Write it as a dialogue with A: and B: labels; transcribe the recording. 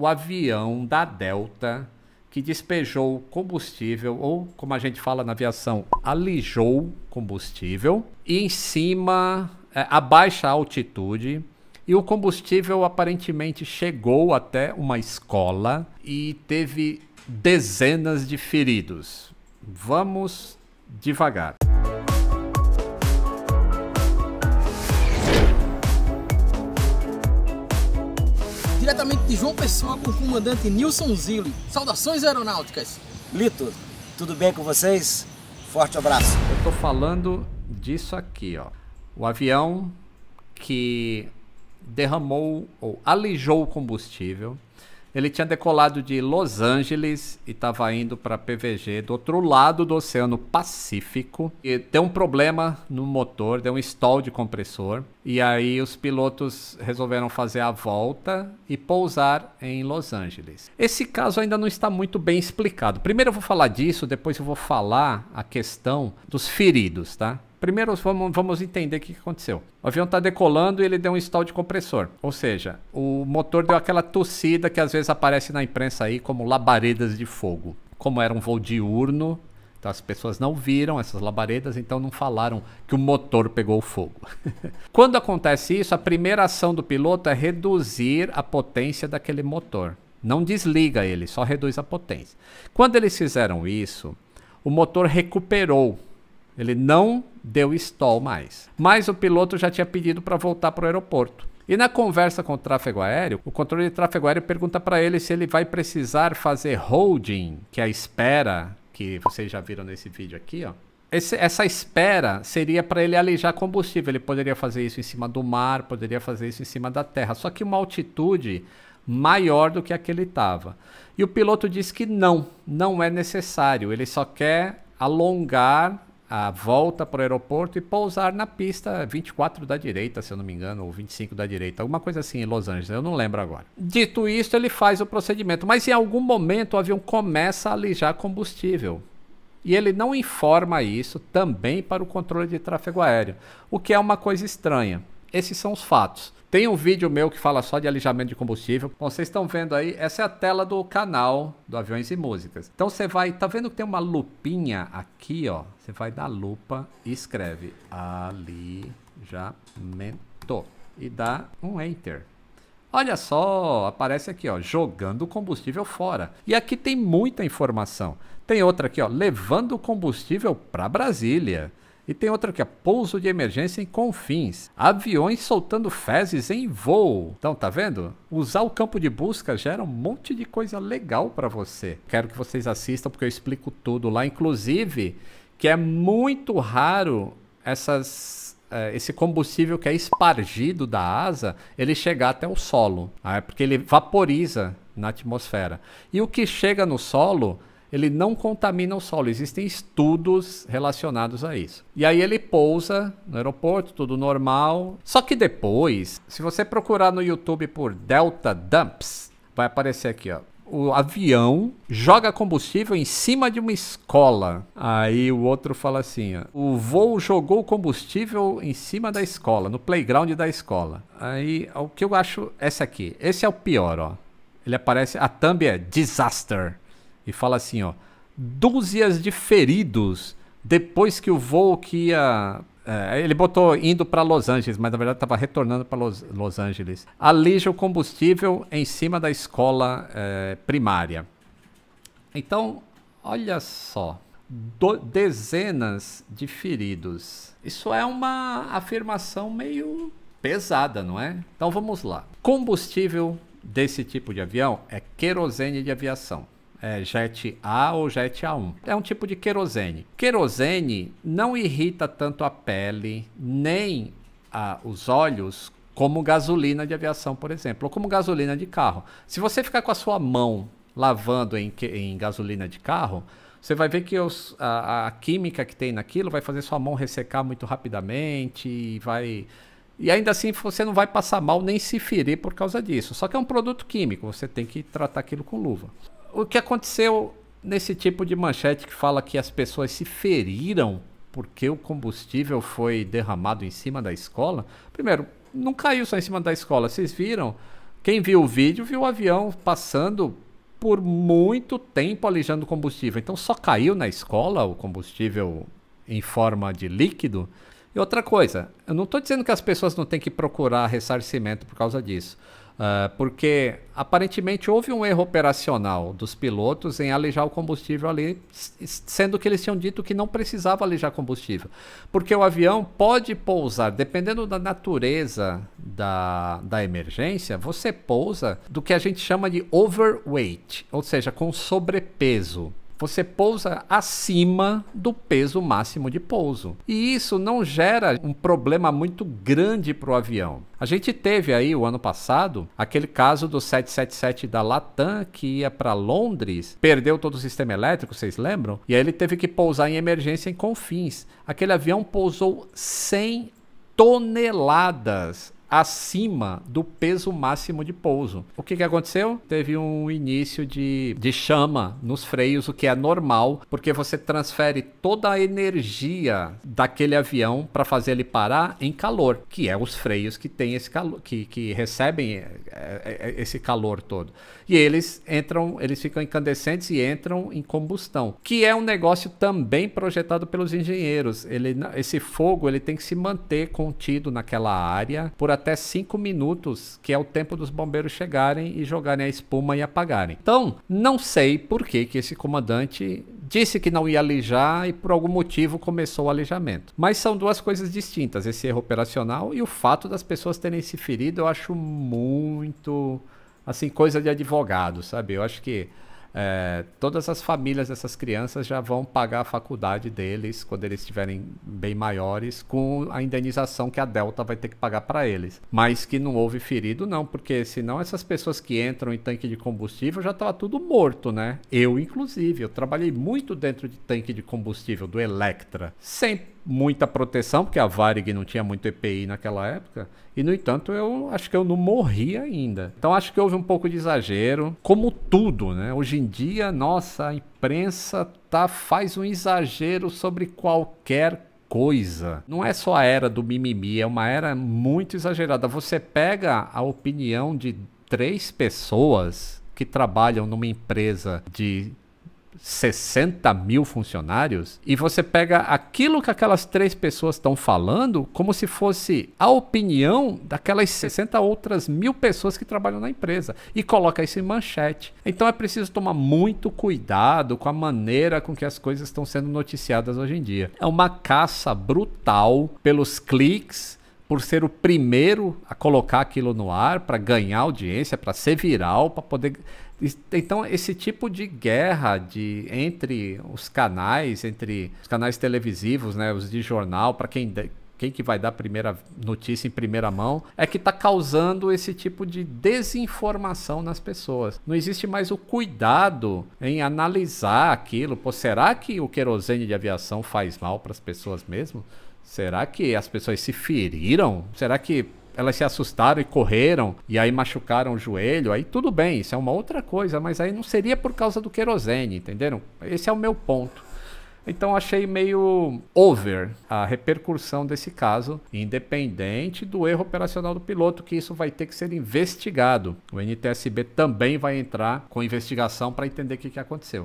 A: o avião da Delta que despejou combustível, ou como a gente fala na aviação, alijou combustível, e em cima, é, a baixa altitude, e o combustível aparentemente chegou até uma escola e teve dezenas de feridos. Vamos devagar. de João Pessoa com o comandante Nilson Zilli. Saudações aeronáuticas! Lito, tudo bem com vocês? Forte abraço! Eu estou falando disso aqui, ó. O avião que derramou ou alijou o combustível ele tinha decolado de Los Angeles e estava indo para PVG do outro lado do Oceano Pacífico. E deu um problema no motor, deu um stall de compressor. E aí os pilotos resolveram fazer a volta e pousar em Los Angeles. Esse caso ainda não está muito bem explicado. Primeiro eu vou falar disso, depois eu vou falar a questão dos feridos, tá? Primeiro vamos, vamos entender o que aconteceu. O avião está decolando e ele deu um stall de compressor. Ou seja, o motor deu aquela tossida que às vezes aparece na imprensa aí como labaredas de fogo. Como era um voo diurno, então as pessoas não viram essas labaredas, então não falaram que o motor pegou fogo. Quando acontece isso, a primeira ação do piloto é reduzir a potência daquele motor. Não desliga ele, só reduz a potência. Quando eles fizeram isso, o motor recuperou ele não deu stall mais. Mas o piloto já tinha pedido para voltar para o aeroporto. E na conversa com o tráfego aéreo, o controle de tráfego aéreo pergunta para ele se ele vai precisar fazer holding, que é a espera, que vocês já viram nesse vídeo aqui, ó. Esse, essa espera seria para ele alijar combustível. Ele poderia fazer isso em cima do mar, poderia fazer isso em cima da terra. Só que uma altitude maior do que a que ele estava. E o piloto diz que não, não é necessário. Ele só quer alongar a volta para o aeroporto e pousar na pista 24 da direita, se eu não me engano, ou 25 da direita, alguma coisa assim em Los Angeles, eu não lembro agora. Dito isso, ele faz o procedimento, mas em algum momento o avião começa a lijar combustível. E ele não informa isso também para o controle de tráfego aéreo, o que é uma coisa estranha. Esses são os fatos. Tem um vídeo meu que fala só de alijamento de combustível. Bom, vocês estão vendo aí, essa é a tela do canal do Aviões e Músicas. Então você vai, tá vendo que tem uma lupinha aqui, ó? Você vai dar lupa e escreve alijamento e dá um enter. Olha só, aparece aqui, ó, jogando o combustível fora. E aqui tem muita informação. Tem outra aqui, ó, levando o combustível para Brasília. E tem outra que é pouso de emergência em confins. Aviões soltando fezes em voo. Então, tá vendo? Usar o campo de busca gera um monte de coisa legal para você. Quero que vocês assistam porque eu explico tudo lá, inclusive que é muito raro essas eh, esse combustível que é espargido da asa, ele chegar até o solo, né? porque ele vaporiza na atmosfera. E o que chega no solo ele não contamina o solo. Existem estudos relacionados a isso. E aí ele pousa no aeroporto, tudo normal. Só que depois, se você procurar no YouTube por Delta Dumps, vai aparecer aqui, ó o avião joga combustível em cima de uma escola. Aí o outro fala assim: ó, o voo jogou combustível em cima da escola, no playground da escola. Aí o que eu acho, essa aqui, esse é o pior, ó. Ele aparece, a thumb é disaster e fala assim, ó, dúzias de feridos depois que o voo que ia é, ele botou indo para Los Angeles, mas na verdade estava retornando para Los, Los, Angeles. Alija o combustível em cima da escola é, primária. Então, olha só. Do, dezenas de feridos. Isso é uma afirmação meio pesada, não é? Então vamos lá. Combustível desse tipo de avião é querosene de aviação é, Jet A ou Jet A1. É um tipo de querosene. Querosene não irrita tanto a pele nem a, os olhos como gasolina de aviação, por exemplo, ou como gasolina de carro. Se você ficar com a sua mão lavando em, em gasolina de carro, você vai ver que os, a, a, química que tem naquilo vai fazer sua mão ressecar muito rapidamente e vai. E ainda assim você não vai passar mal nem se ferir por causa disso. Só que é um produto químico, você tem que tratar aquilo com luva o que aconteceu nesse tipo de manchete que fala que as pessoas se feriram porque o combustível foi derramado em cima da escola? Primeiro, não caiu só em cima da escola, vocês viram? Quem viu o vídeo viu o avião passando por muito tempo alijando combustível. Então só caiu na escola o combustível em forma de líquido. E outra coisa, eu não estou dizendo que as pessoas não têm que procurar ressarcimento por causa disso. Uh, porque aparentemente houve um erro operacional dos pilotos em alejar o combustível ali, sendo que eles tinham dito que não precisava alejar combustível. Porque o avião pode pousar, dependendo da natureza da, da emergência, você pousa do que a gente chama de overweight, ou seja, com sobrepeso. Você pousa acima do peso máximo de pouso. E isso não gera um problema muito grande para o avião. A gente teve aí o ano passado aquele caso do 777 da Latam que ia para Londres, perdeu todo o sistema elétrico, vocês lembram? E aí ele teve que pousar em emergência em Confins. Aquele avião pousou 100 toneladas acima do peso máximo de pouso. O que, que aconteceu? Teve um início de, de chama nos freios, o que é normal, porque você transfere toda a energia daquele avião para fazer ele parar em calor, que é os freios que tem esse calor, que, que recebem é, é, é, esse calor todo. E eles entram, eles ficam incandescentes e entram em combustão, que é um negócio também projetado pelos engenheiros. Ele, esse fogo ele tem que se manter contido naquela área por até 5 minutos, que é o tempo dos bombeiros chegarem e jogarem a espuma e apagarem. Então, não sei por que, que esse comandante disse que não ia alijar e por algum motivo começou o alijamento. Mas são duas coisas distintas, esse erro operacional e o fato das pessoas terem se ferido, eu acho muito assim coisa de advogado, sabe? Eu acho que é, todas as famílias dessas crianças já vão pagar a faculdade deles quando eles estiverem bem maiores, com a indenização que a Delta vai ter que pagar para eles. Mas que não houve ferido, não, porque senão essas pessoas que entram em tanque de combustível já estava tudo morto, né? Eu, inclusive, eu trabalhei muito dentro de tanque de combustível do Electra. Sempre muita proteção, porque a Varig não tinha muito EPI naquela época. E, no entanto, eu acho que eu não morri ainda. Então, acho que houve um pouco de exagero, como tudo, né? Hoje em dia, nossa, a imprensa tá, faz um exagero sobre qualquer coisa. Não é só a era do mimimi, é uma era muito exagerada. Você pega a opinião de três pessoas que trabalham numa empresa de 60 mil funcionários e você pega aquilo que aquelas três pessoas estão falando como se fosse a opinião daquelas 60 outras mil pessoas que trabalham na empresa e coloca isso em manchete. Então é preciso tomar muito cuidado com a maneira com que as coisas estão sendo noticiadas hoje em dia. É uma caça brutal pelos cliques por ser o primeiro a colocar aquilo no ar, para ganhar audiência, para ser viral, para poder. Então, esse tipo de guerra de entre os canais, entre os canais televisivos, né, os de jornal, para quem quem que vai dar a primeira notícia em primeira mão, é que está causando esse tipo de desinformação nas pessoas. Não existe mais o cuidado em analisar aquilo. Pô, será que o querosene de aviação faz mal para as pessoas mesmo? Será que as pessoas se feriram? Será que elas se assustaram e correram e aí machucaram o joelho? Aí tudo bem, isso é uma outra coisa, mas aí não seria por causa do querosene, entenderam? Esse é o meu ponto. Então achei meio over a repercussão desse caso, independente do erro operacional do piloto, que isso vai ter que ser investigado. O NTSB também vai entrar com investigação para entender o que, que aconteceu.